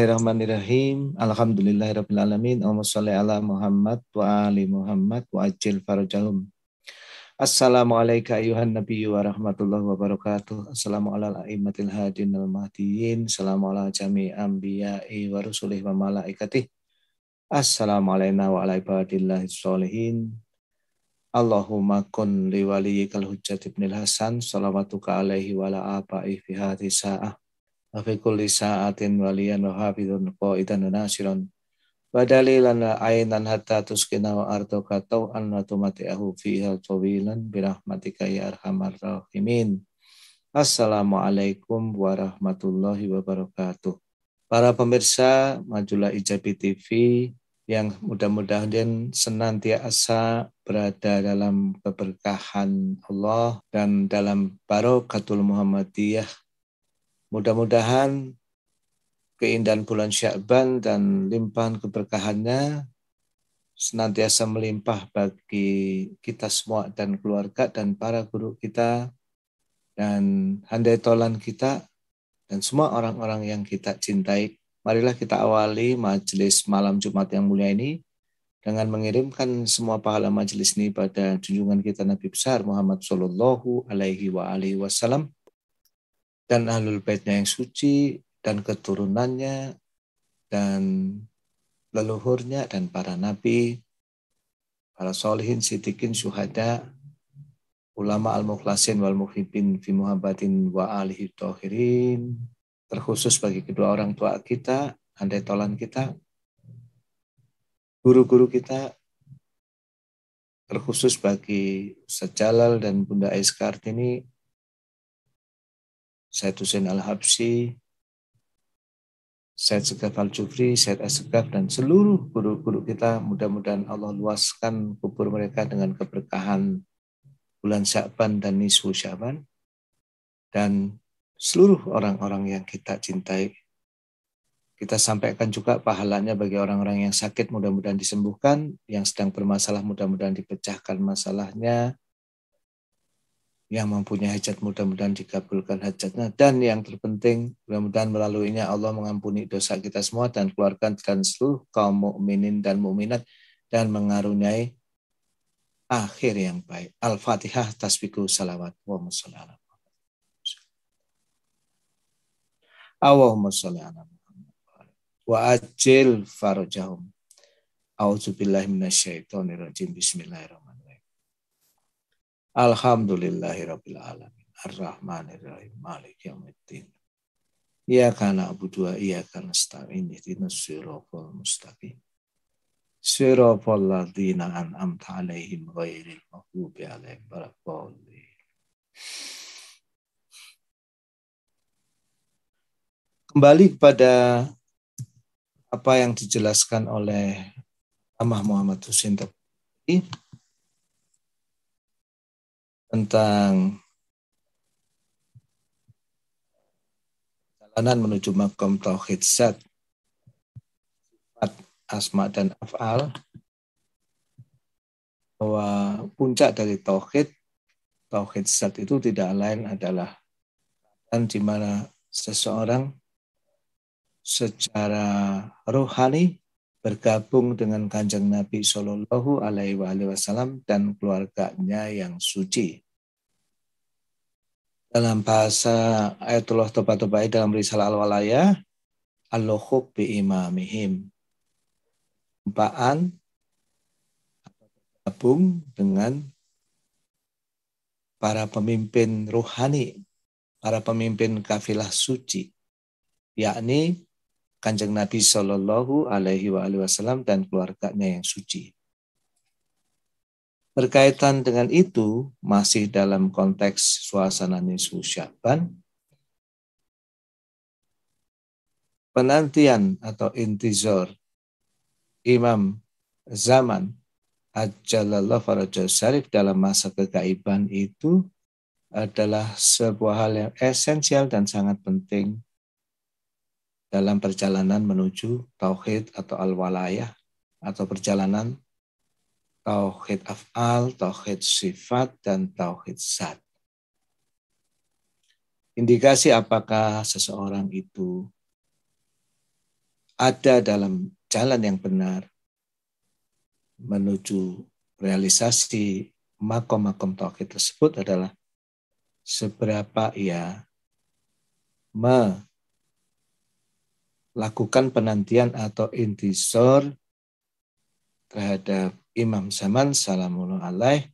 Bismillahirrahmanirrahim. Alhamdulillahirabbil alamin. Allahumma ala Muhammad wa ali Muhammad wa ajil farajahum. Assalamualaikum ayuhan nabi wa rahmatullahi wa barakatuh. Assalamu ala a'immatil hadin al mahdiyin. Assalamu ala jami anbiya'i wa rusulih wa malaikatih. Assalamu alaina wa ala ibadillah sholihin. Allahumma kun liwaliyikal hujjat ibnil hasan. Salawatuka alaihi wa ala abaihi fi hadhi sa'ah wa fi kulli sa'atin waliyan wa hafidun qa'idan nasiran wa dalilan ainan hatta tuskina wa arduka taw'an wa tumati'ahu fiha tawilan birahmatika ya arhamar rahimin Assalamualaikum warahmatullahi wabarakatuh Para pemirsa Majulah Ijabi TV yang mudah-mudahan senantiasa berada dalam keberkahan Allah dan dalam barokatul Muhammadiyah Mudah-mudahan keindahan bulan Syakban dan limpahan keberkahannya senantiasa melimpah bagi kita semua dan keluarga dan para guru kita dan handai tolan kita dan semua orang-orang yang kita cintai. Marilah kita awali majelis malam Jumat yang mulia ini dengan mengirimkan semua pahala majelis ini pada junjungan kita Nabi besar Muhammad Shallallahu alaihi wa alihi wasallam dan ahlul baitnya yang suci dan keturunannya dan leluhurnya dan para nabi, para solihin, sitikin, syuhada, ulama al-mukhlasin wal muhibbin fi muhabbatin wa alihi tohirin, terkhusus bagi kedua orang tua kita, andai tolan kita, guru-guru kita, terkhusus bagi Ustaz Jalal dan Bunda Ais Kartini, Said Hussein Al-Habsyi, Said Segaf Al-Jufri, Said Segaf, dan seluruh guru-guru kita mudah-mudahan Allah luaskan kubur mereka dengan keberkahan bulan Sya'ban dan Nisfu Sya'ban dan seluruh orang-orang yang kita cintai. Kita sampaikan juga pahalanya bagi orang-orang yang sakit mudah-mudahan disembuhkan, yang sedang bermasalah mudah-mudahan dipecahkan masalahnya, yang mempunyai hajat mudah-mudahan dikabulkan hajatnya dan yang terpenting mudah-mudahan melaluinya Allah mengampuni dosa kita semua dan keluarkan dan seluruh kaum mukminin dan mukminat dan mengaruniai akhir yang baik. Al-Fatihah tasbiku salawat wa musallam. Allahumma sholli ala wa ajil farajahum. A'udzubillahi minasyaitonirrajim. Bismillahirrahmanirrahim. Alhamdulillahirabbil alamin. Ar-Rahmanirrahim. Malik yaumiddin. Iyyaka Ia wa iyyaka nasta'in. Ihdinas siratal mustaqim. Siratal ladzina an 'alaihim ghairil maghdubi 'alaihim waladdallin. Kembali kepada apa yang dijelaskan oleh Amah Muhammad Husin tadi tentang jalanan menuju makom tauhid zat sifat asma dan afal bahwa puncak dari tauhid tauhid zat itu tidak lain adalah dan di mana seseorang secara rohani bergabung dengan Kanjeng Nabi Shallallahu Alaihi Wasallam dan keluarganya yang suci. Dalam bahasa Ayatullah tobat dalam Risalah Al-Walaya, al bi imamihim. Empaan bergabung dengan para pemimpin rohani, para pemimpin kafilah suci, yakni Kanjeng Nabi Shallallahu Alaihi Wasallam dan keluarganya yang suci. Berkaitan dengan itu, masih dalam konteks suasana Nisfu Syaban, penantian atau intizor Imam Zaman Ajalallah Farajah Syarif dalam masa kegaiban itu adalah sebuah hal yang esensial dan sangat penting dalam perjalanan menuju tauhid atau al-walayah atau perjalanan tauhid af'al, tauhid sifat dan tauhid zat. Indikasi apakah seseorang itu ada dalam jalan yang benar menuju realisasi makom-makom tauhid tersebut adalah seberapa ia me lakukan penantian atau intisor terhadap Imam Zaman Salamullah Alaih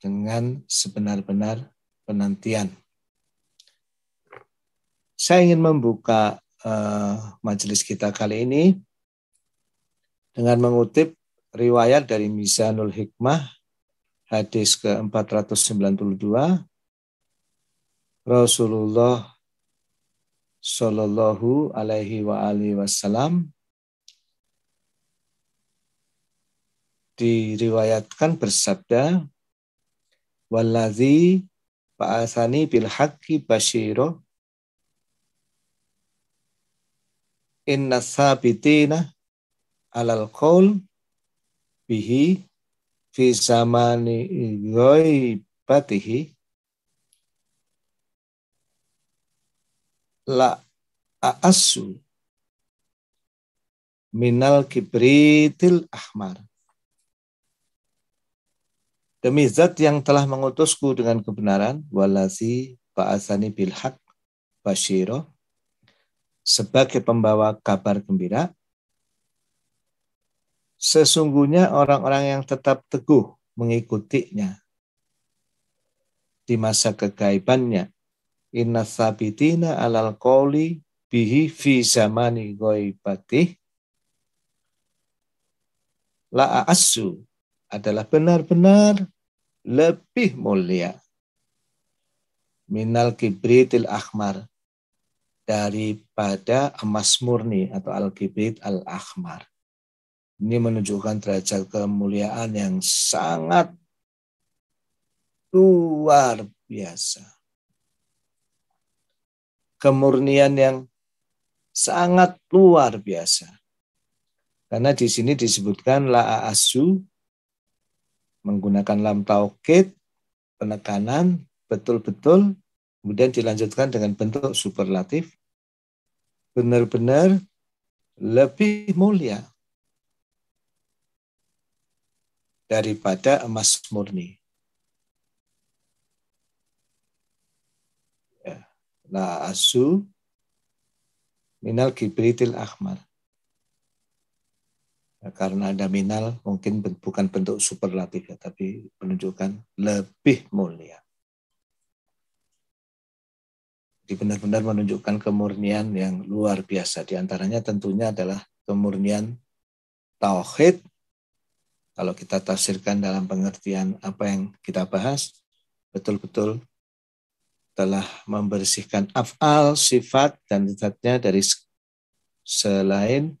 dengan sebenar-benar penantian. Saya ingin membuka uh, majelis kita kali ini dengan mengutip riwayat dari Mizanul Hikmah hadis ke-492 Rasulullah Sallallahu alaihi wa alihi wasallam diriwayatkan bersabda waladzi ba'asani bil haqqi basyiro inna sabitina alal qaul bihi fi zamani ghaibatihi la a'asu minal kibritil ahmar. Demi zat yang telah mengutusku dengan kebenaran, walasi ba'asani bilhaq basyiro, sebagai pembawa kabar gembira, sesungguhnya orang-orang yang tetap teguh mengikutinya di masa kegaibannya inna sabitina alal qawli bihi fi zamani ghaibati la asu adalah benar-benar lebih mulia minal kibritil akhmar daripada emas murni atau al kibrit al akhmar ini menunjukkan derajat kemuliaan yang sangat luar biasa kemurnian yang sangat luar biasa. Karena di sini disebutkan la asu menggunakan lam taukid penekanan betul-betul kemudian dilanjutkan dengan bentuk superlatif benar-benar lebih mulia daripada emas murni. la asu minal kibritil akhmar. Ya, karena ada minal mungkin bukan bentuk superlatif ya, tapi menunjukkan lebih mulia. Jadi benar-benar menunjukkan kemurnian yang luar biasa. Di antaranya tentunya adalah kemurnian tauhid. Kalau kita tafsirkan dalam pengertian apa yang kita bahas, betul-betul telah membersihkan af'al, sifat, dan zatnya dari selain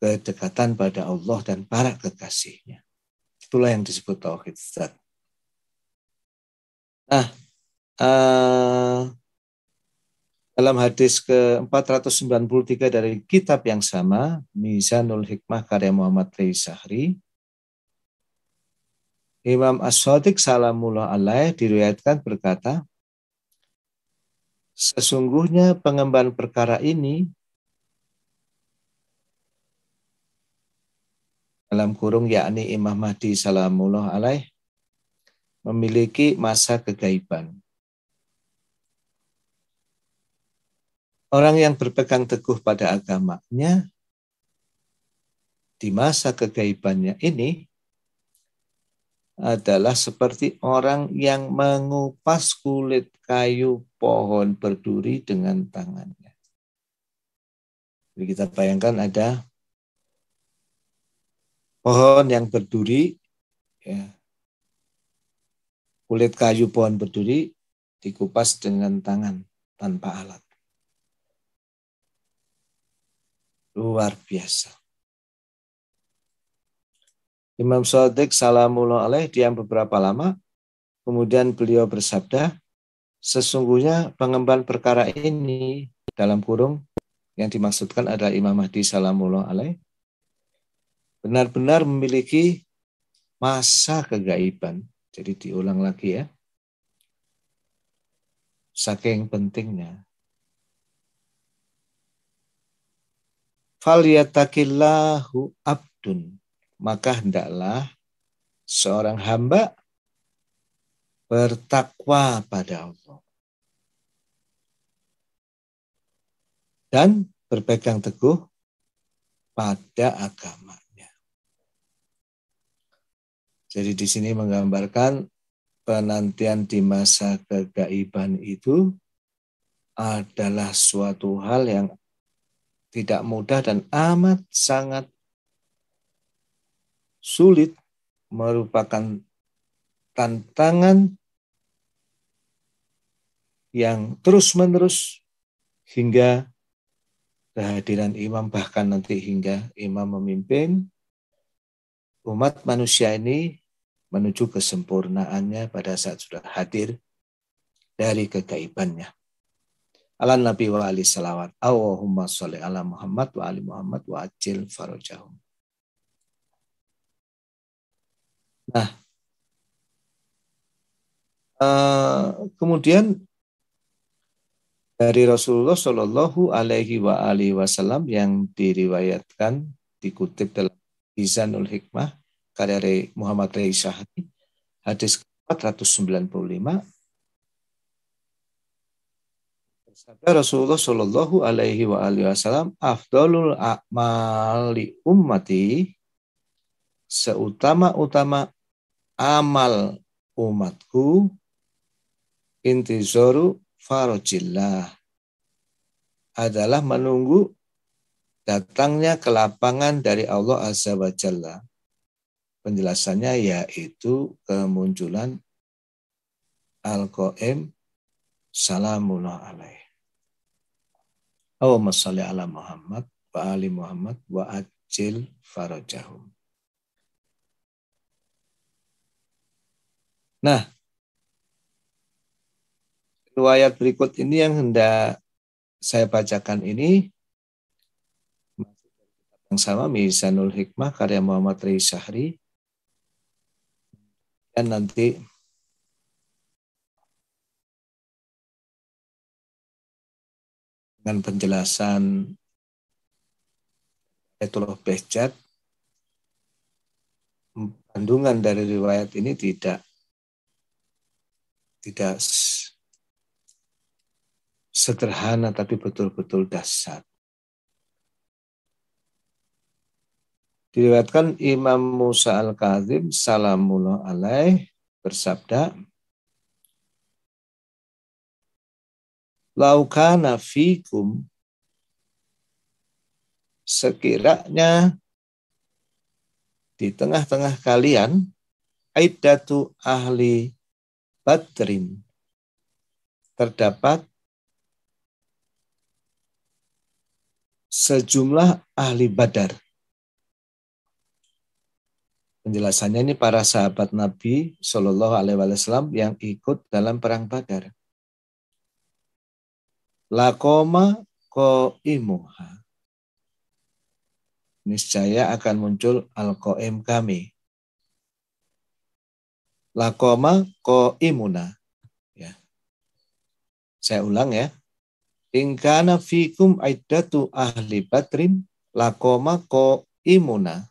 kedekatan pada Allah dan para kekasihnya. Itulah yang disebut tauhid zat. Nah, uh, dalam hadis ke-493 dari kitab yang sama, Mizanul Hikmah karya Muhammad Rai Imam As-Sadiq salamullah alaih diriwayatkan berkata, Sesungguhnya pengemban perkara ini dalam kurung yakni Imam Mahdi salamullah alaih memiliki masa kegaiban. Orang yang berpegang teguh pada agamanya di masa kegaibannya ini adalah seperti orang yang mengupas kulit kayu pohon berduri dengan tangannya. Jadi kita bayangkan ada pohon yang berduri, ya. kulit kayu pohon berduri dikupas dengan tangan tanpa alat. Luar biasa. Imam Sadiq salamullah alaih diam beberapa lama, kemudian beliau bersabda, sesungguhnya pengemban perkara ini dalam kurung yang dimaksudkan adalah Imam Mahdi salamullah alaih, benar-benar memiliki masa kegaiban. Jadi diulang lagi ya. Saking pentingnya. Fal abdun maka hendaklah seorang hamba bertakwa pada Allah. Dan berpegang teguh pada agamanya. Jadi di sini menggambarkan penantian di masa kegaiban itu adalah suatu hal yang tidak mudah dan amat sangat sulit, merupakan tantangan yang terus-menerus hingga kehadiran imam bahkan nanti hingga imam memimpin umat manusia ini menuju kesempurnaannya pada saat sudah hadir dari kegaibannya. Ala Nabi Allahumma sholli ala Muhammad wa ali Muhammad wa ajil farajahum. Nah, uh, kemudian dari Rasulullah Shallallahu Alaihi wa alihi Wasallam yang diriwayatkan dikutip dalam Bizanul Hikmah karya Muhammad Rai Syahri hadis 495 Sabda Rasulullah Shallallahu Alaihi wa alihi Wasallam, "Afdalul a'mali ummati seutama-utama amal umatku intizoru farojillah adalah menunggu datangnya kelapangan dari Allah Azza wa Jalla. Penjelasannya yaitu kemunculan Al-Qaim Salamullah alaih. Allahumma salli ala Muhammad wa ali Muhammad wa ajil farajahum. Nah, riwayat berikut ini yang hendak saya bacakan ini yang sama Mizanul Hikmah karya Muhammad Rai Sahri dan nanti dengan penjelasan Etuloh Bejat kandungan dari riwayat ini tidak tidak sederhana tapi betul-betul dasar. Dilihatkan Imam Musa Al-Kazim salamullah alaih bersabda Laukana fikum sekiranya di tengah-tengah kalian aidatu ahli Badrin terdapat sejumlah ahli badar. Penjelasannya ini para sahabat Nabi Shallallahu Alaihi Wasallam yang ikut dalam perang Badar. Lakoma ko imuha. Niscaya akan muncul al koim kami lakoma ko imuna. Ya. Saya ulang ya. Ingkana fikum aidatu ahli batrin lakoma ko imuna.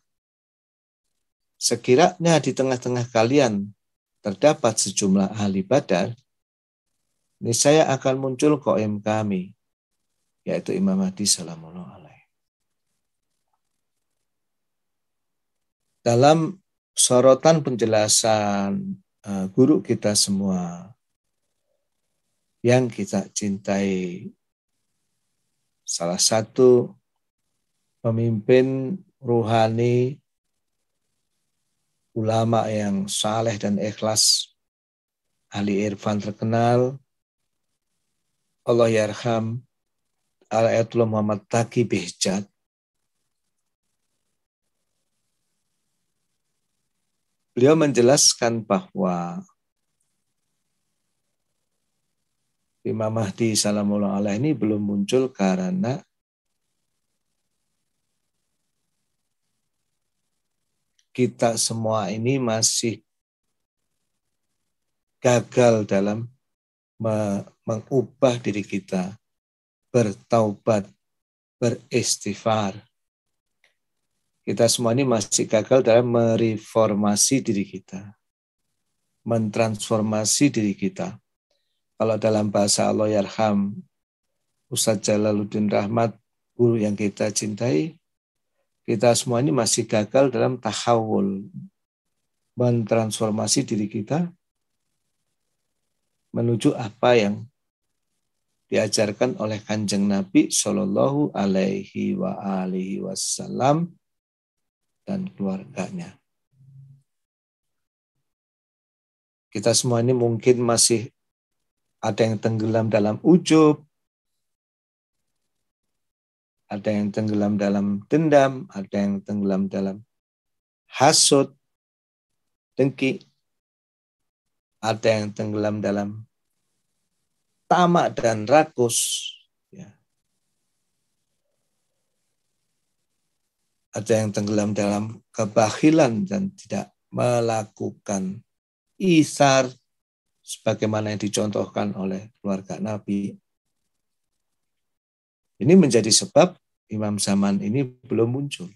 Sekiranya di tengah-tengah kalian terdapat sejumlah ahli badar, ini saya akan muncul koim kami, yaitu Imam Mahdi Salamullah Alaih. Dalam sorotan penjelasan eh, guru kita semua yang kita cintai. Salah satu pemimpin ruhani ulama yang saleh dan ikhlas Ali Irfan terkenal Allah yarham Al Ayatullah Muhammad Taki Bihjad beliau menjelaskan bahwa Imam Mahdi Salamullah Allah ini belum muncul karena kita semua ini masih gagal dalam mengubah diri kita, bertaubat, beristighfar, kita semua ini masih gagal dalam mereformasi diri kita, mentransformasi diri kita. Kalau dalam bahasa Allah Yarham, Ustaz Jalaluddin Rahmat, guru yang kita cintai, kita semua ini masih gagal dalam tahawul, mentransformasi diri kita menuju apa yang diajarkan oleh kanjeng Nabi Shallallahu Alaihi wa Wasallam dan keluarganya. Kita semua ini mungkin masih ada yang tenggelam dalam ujub, ada yang tenggelam dalam dendam, ada yang tenggelam dalam hasut, dengki, ada yang tenggelam dalam tamak dan rakus, ada yang tenggelam dalam kebahilan dan tidak melakukan isar sebagaimana yang dicontohkan oleh keluarga Nabi. Ini menjadi sebab imam zaman ini belum muncul.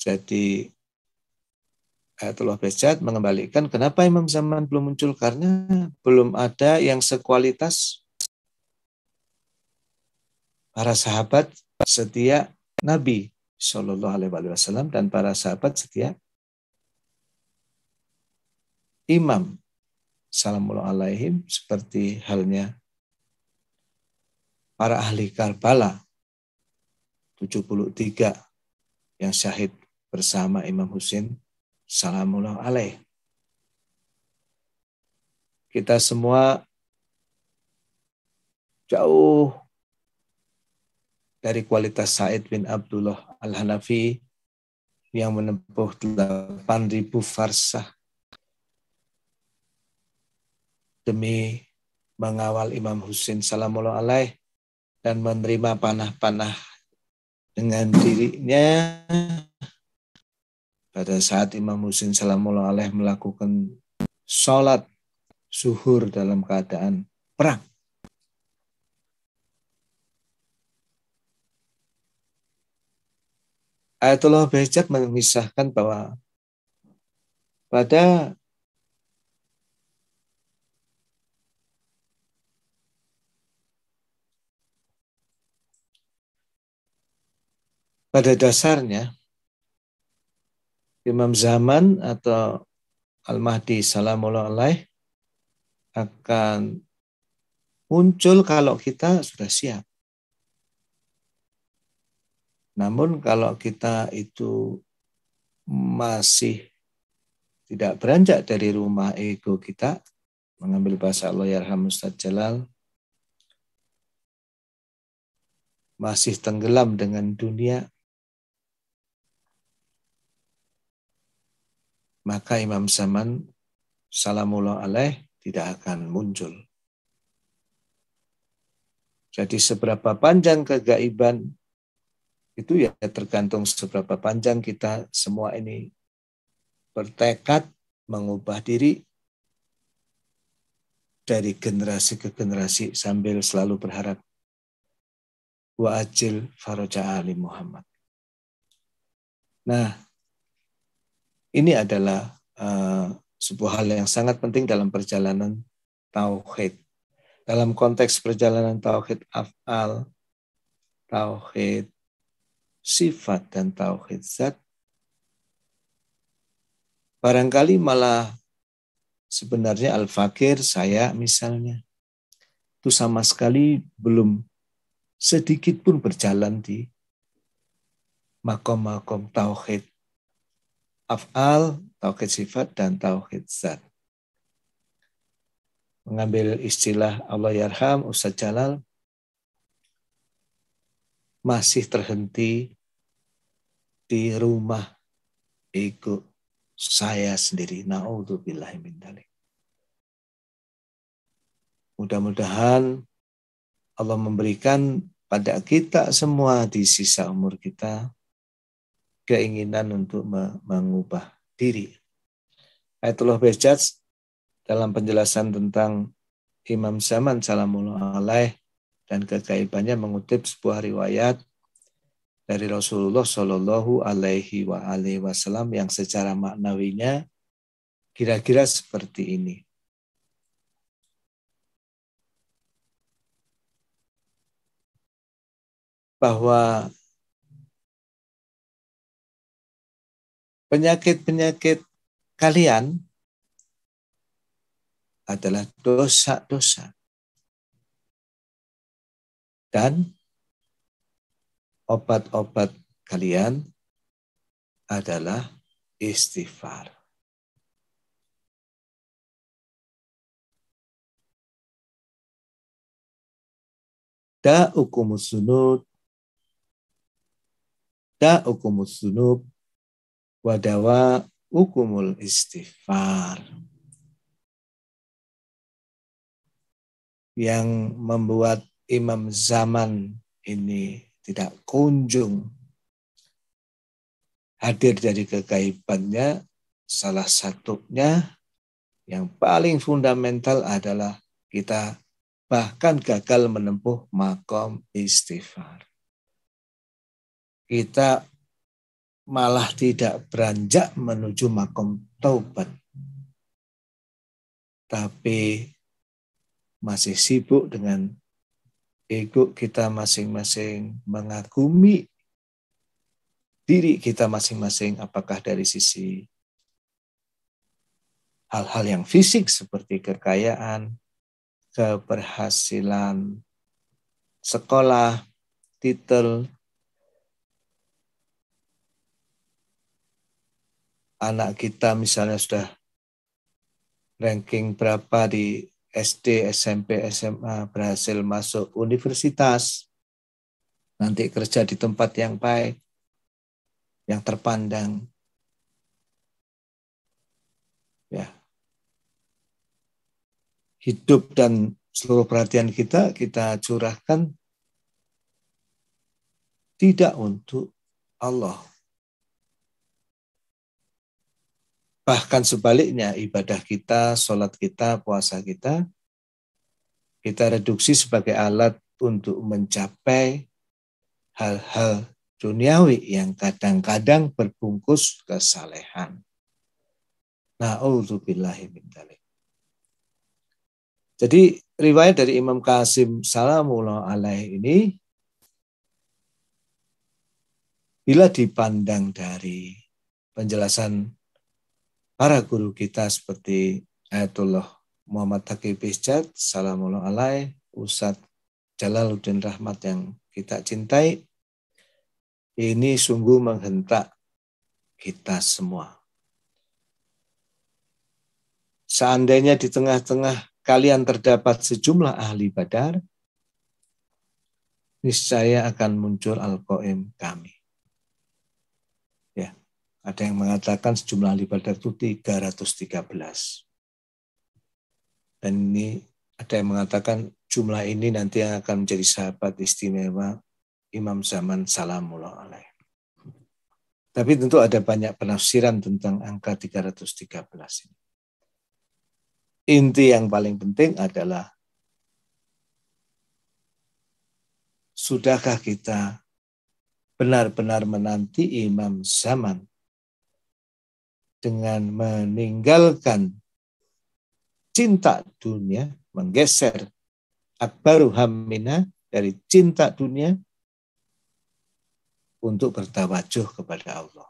Jadi Ayatullah Bejat mengembalikan kenapa imam zaman belum muncul karena belum ada yang sekualitas para sahabat setia Nabi Shallallahu Alaihi Wasallam dan para sahabat setia imam Salamullah alaihim seperti halnya para ahli Karbala 73 yang syahid bersama Imam Husin Salamullah alaih. Kita semua jauh dari kualitas Said bin Abdullah Al-Hanafi yang menempuh 8.000 farsah demi mengawal Imam Husin Salamullah Alaih dan menerima panah-panah dengan dirinya pada saat Imam Husin Salamullah Alaih melakukan sholat zuhur dalam keadaan perang. Ayatullah Bejat memisahkan bahwa pada pada dasarnya Imam Zaman atau Al-Mahdi Salamullah alaih akan muncul kalau kita sudah siap. Namun kalau kita itu masih tidak beranjak dari rumah ego kita, mengambil bahasa Allah Yarham ya Ustaz Jalal, masih tenggelam dengan dunia, maka Imam Zaman Salamullah Alaih tidak akan muncul. Jadi seberapa panjang kegaiban itu ya tergantung seberapa panjang kita semua ini bertekad mengubah diri dari generasi ke generasi sambil selalu berharap wa ajil faraja ali Muhammad. Nah, ini adalah uh, sebuah hal yang sangat penting dalam perjalanan tauhid. Dalam konteks perjalanan tauhid afal, tauhid sifat dan tauhid zat. Barangkali malah sebenarnya al-fakir saya misalnya itu sama sekali belum sedikit pun berjalan di makom-makom tauhid afal, tauhid sifat dan tauhid zat. Mengambil istilah Allah yarham Ustaz Jalal masih terhenti di rumah ego saya sendiri. Mudah-mudahan Allah memberikan pada kita semua di sisa umur kita keinginan untuk mengubah diri. Ayatullah Bejaz dalam penjelasan tentang Imam Zaman Salamullah Alaih dan kegaibannya mengutip sebuah riwayat dari Rasulullah Shallallahu Alaihi Wasallam yang secara maknawinya kira-kira seperti ini. Bahwa penyakit-penyakit kalian adalah dosa-dosa dan obat-obat kalian adalah istighfar. sunud, da Da'ukumus sunub Wadawa ukumul istighfar. Yang membuat imam zaman ini tidak kunjung hadir dari kegaibannya, salah satunya yang paling fundamental adalah kita bahkan gagal menempuh makom istighfar. Kita malah tidak beranjak menuju makom taubat. Tapi masih sibuk dengan ego kita masing-masing, mengagumi diri kita masing-masing, apakah dari sisi hal-hal yang fisik seperti kekayaan, keberhasilan, sekolah, titel, anak kita misalnya sudah ranking berapa di SD, SMP, SMA, berhasil masuk universitas, nanti kerja di tempat yang baik, yang terpandang. Ya. Hidup dan seluruh perhatian kita kita curahkan tidak untuk Allah, Bahkan sebaliknya ibadah kita, sholat kita, puasa kita, kita reduksi sebagai alat untuk mencapai hal-hal duniawi yang kadang-kadang berbungkus kesalehan. Nah, Jadi riwayat dari Imam Qasim Salamullah alaih ini bila dipandang dari penjelasan para guru kita seperti Ayatullah Muhammad Taki Izzat, Salamullah Alaih, Ustadz Jalaluddin Rahmat yang kita cintai, ini sungguh menghentak kita semua. Seandainya di tengah-tengah kalian terdapat sejumlah ahli badar, niscaya akan muncul al kami. Ada yang mengatakan sejumlah libadat itu 313. Dan ini ada yang mengatakan jumlah ini nanti yang akan menjadi sahabat istimewa Imam Zaman Salamullah alaih. Tapi tentu ada banyak penafsiran tentang angka 313 ini. Inti yang paling penting adalah sudahkah kita benar-benar menanti imam zaman dengan meninggalkan cinta dunia, menggeser akbaru hamina dari cinta dunia untuk bertawajuh kepada Allah.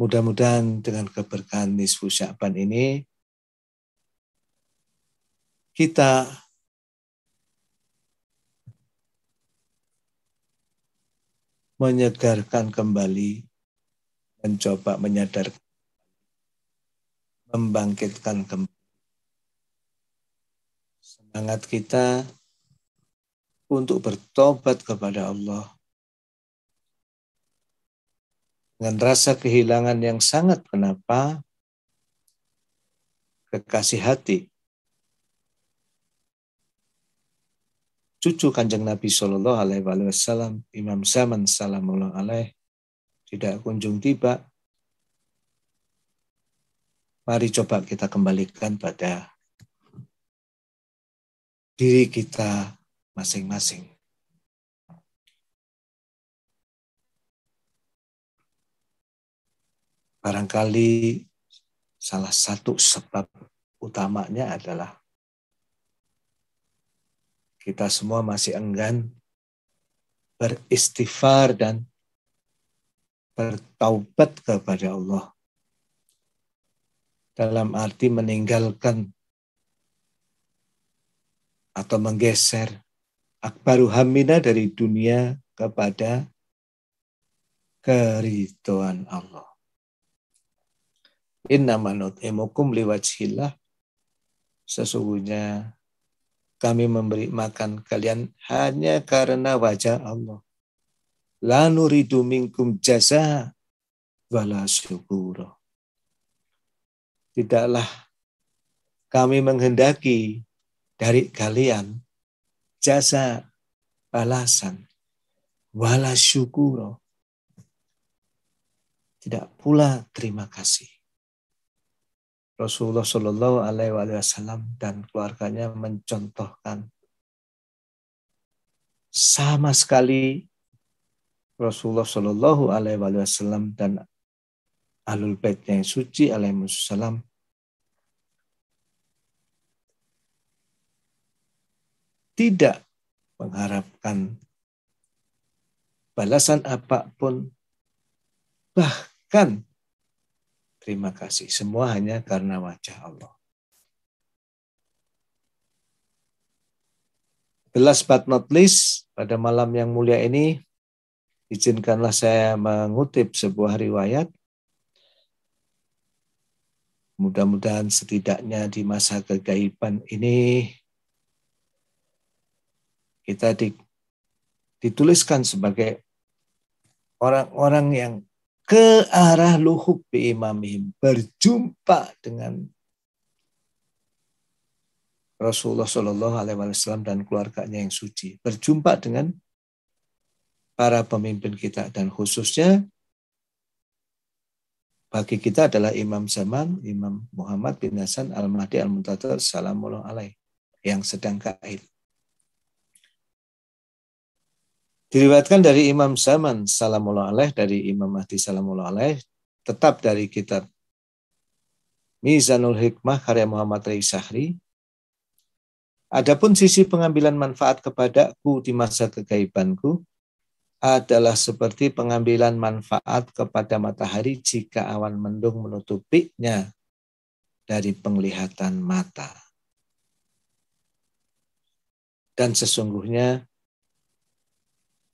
Mudah-mudahan dengan keberkahan nisfu Sya'ban ini kita menyegarkan kembali, mencoba menyadarkan, membangkitkan kembali semangat kita untuk bertobat kepada Allah dengan rasa kehilangan yang sangat kenapa kekasih hati cucu kanjeng Nabi Shallallahu Alaihi Wasallam Imam Zaman Salamullah Alaih tidak kunjung tiba. Mari coba kita kembalikan pada diri kita masing-masing. Barangkali salah satu sebab utamanya adalah kita semua masih enggan beristighfar dan bertaubat kepada Allah. Dalam arti meninggalkan atau menggeser akbaru hamina dari dunia kepada keridhaan Allah. Inna manut emukum liwajhillah. Sesungguhnya kami memberi makan kalian hanya karena wajah Allah. La minkum jasa wala syukuro. Tidaklah kami menghendaki dari kalian jasa balasan wala syukuro. Tidak pula terima kasih. Rasulullah Shallallahu Alaihi Wasallam dan keluarganya mencontohkan sama sekali Rasulullah Shallallahu Alaihi Wasallam dan alul baitnya yang suci alaihi wasallam tidak mengharapkan balasan apapun bahkan Terima kasih. Semua hanya karena wajah Allah. Belas but not least, pada malam yang mulia ini, izinkanlah saya mengutip sebuah riwayat. Mudah-mudahan setidaknya di masa kegaiban ini kita di, dituliskan sebagai orang-orang yang ke arah luhuk imamim berjumpa dengan Rasulullah Shallallahu Alaihi Wasallam dan keluarganya yang suci berjumpa dengan para pemimpin kita dan khususnya bagi kita adalah Imam Zaman, Imam Muhammad bin Hasan Al-Mahdi al muntadar Salamullah Alaih yang sedang kail. Diriwayatkan dari Imam Zaman Salamullah Aleyh, dari Imam Mahdi Salamullah Aleyh, tetap dari kitab Mizanul Hikmah karya Muhammad Rai Sahri. Adapun sisi pengambilan manfaat kepadaku di masa kegaibanku adalah seperti pengambilan manfaat kepada matahari jika awan mendung menutupinya dari penglihatan mata. Dan sesungguhnya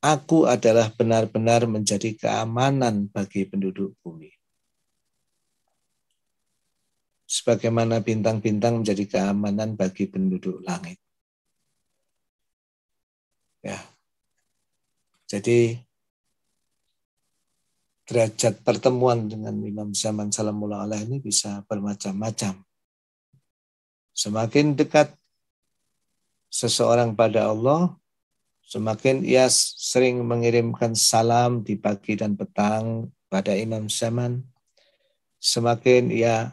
Aku adalah benar-benar menjadi keamanan bagi penduduk bumi. Sebagaimana bintang-bintang menjadi keamanan bagi penduduk langit. Ya. Jadi derajat pertemuan dengan Imam Zaman Salamullah Allah ini bisa bermacam-macam. Semakin dekat seseorang pada Allah, Semakin ia sering mengirimkan salam di pagi dan petang pada Imam Zaman, semakin ia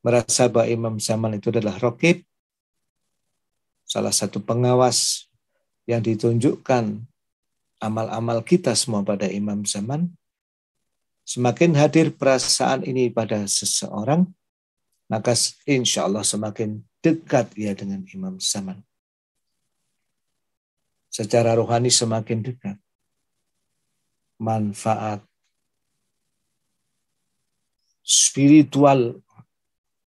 merasa bahwa Imam Zaman itu adalah rokib, salah satu pengawas yang ditunjukkan amal-amal kita semua pada Imam Zaman, semakin hadir perasaan ini pada seseorang, maka insya Allah semakin dekat ia dengan Imam Zaman secara rohani semakin dekat. Manfaat spiritual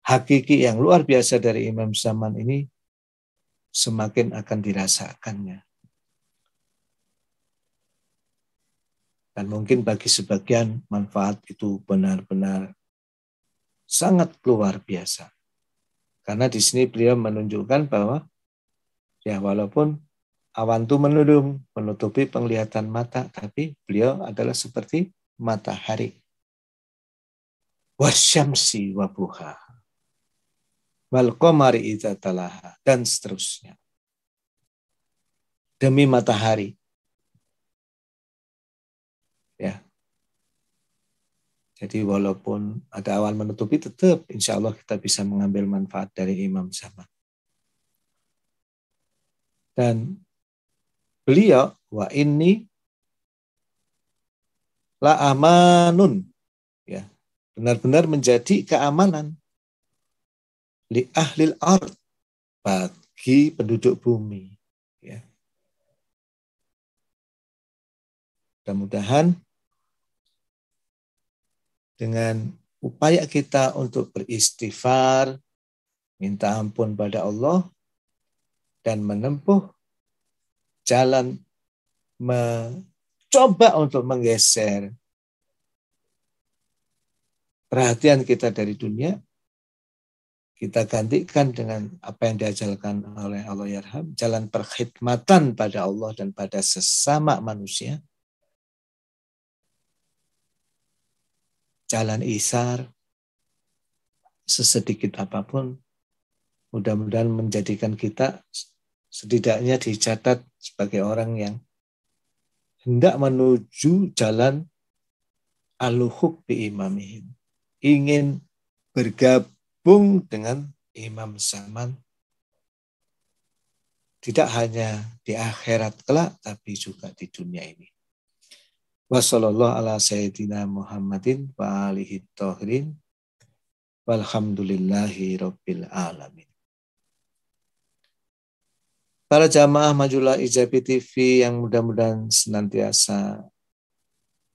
hakiki yang luar biasa dari Imam Zaman ini semakin akan dirasakannya. Dan mungkin bagi sebagian manfaat itu benar-benar sangat luar biasa. Karena di sini beliau menunjukkan bahwa ya walaupun Awan itu menudum, menutupi penglihatan mata, tapi beliau adalah seperti matahari. Wasyamsi wabuha. Wal qamari talaha. Dan seterusnya. Demi matahari. Ya. Jadi walaupun ada awan menutupi, tetap insya Allah kita bisa mengambil manfaat dari Imam Zaman. Dan beliau wa ini la amanun ya benar-benar menjadi keamanan li ahlil ard bagi penduduk bumi ya mudah-mudahan dengan upaya kita untuk beristighfar minta ampun pada Allah dan menempuh jalan mencoba untuk menggeser perhatian kita dari dunia kita gantikan dengan apa yang diajarkan oleh Allah Yarham, jalan perkhidmatan pada Allah dan pada sesama manusia. Jalan isar, sesedikit apapun, mudah-mudahan menjadikan kita setidaknya dicatat sebagai orang yang hendak menuju jalan aluhuk bi imamihim. Ingin bergabung dengan imam zaman tidak hanya di akhirat kelak tapi juga di dunia ini. wassalamualaikum ala sayyidina Muhammadin wa alihi Walhamdulillahi rabbil alamin para jamaah majulah Ijabi TV yang mudah-mudahan senantiasa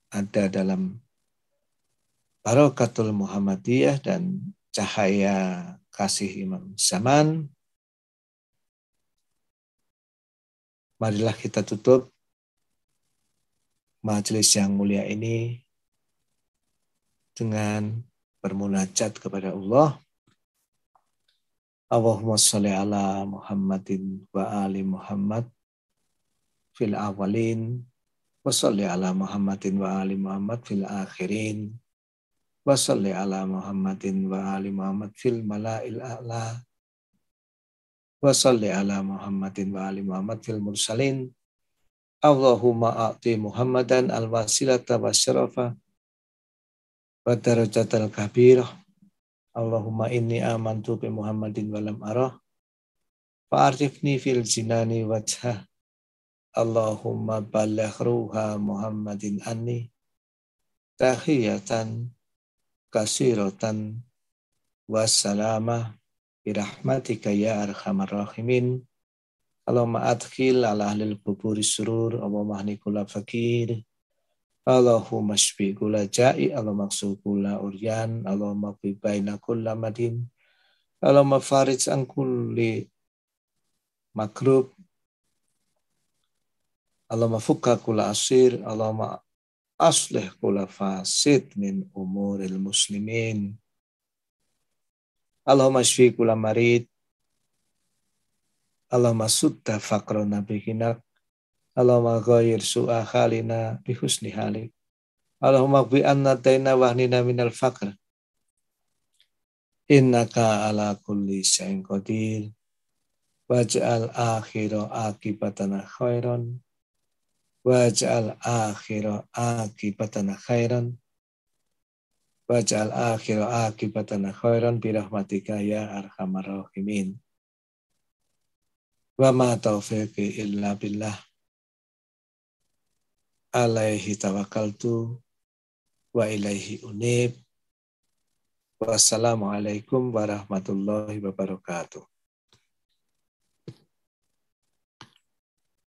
ada dalam Barokatul Muhammadiyah dan cahaya kasih Imam Zaman. Marilah kita tutup majelis yang mulia ini dengan bermunajat kepada Allah. Allahumma sholli ala Muhammadin wa ali Muhammad fil awalin wa ala Muhammadin wa ali Muhammad fil akhirin wa ala Muhammadin wa ali Muhammad fil mala'il a'la wa ala Muhammadin wa ali Muhammad fil mursalin Allahumma a'ti Muhammadan al-wasilata wa syarafa wa darajatal kabirah Allahumma inni amantu bi Muhammadin walam arah. Fa'arifni fil jinani wajhah. Allahumma balagh ruha Muhammadin anni. Tahiyatan kasiratan wasalamah birahmatika ya arhamar rahimin. Allahumma adkhil ala ahlil kuburi surur. Allahumma ahnikul fakir. Allahumma shfi kula ja'i, Allahumma maksud kula uryan, Allahumma baina kulla madin, Allahumma farij angkuli makrub, Allahumma fukka kula asir, Allahumma aslih kula fasid min umuril muslimin. Allahumma shfi kula marid, Allahumma sutta fakrona bihinak, Allahumma ghayir su'a halina bihusni halik. Allahumma bi anna tayna wahnina minal faqr. Innaka ala kulli syai'in qadir. Waj'al akhira akibatana khairan. Waj'al akhira akibatana khairan. Waj'al akhira akibatana khairan birahmatika ya arhamar rahimin. Wa ma taufiqi illa billah alaihi tawakkaltu wa ilaihi unib. Wassalamualaikum warahmatullahi wabarakatuh.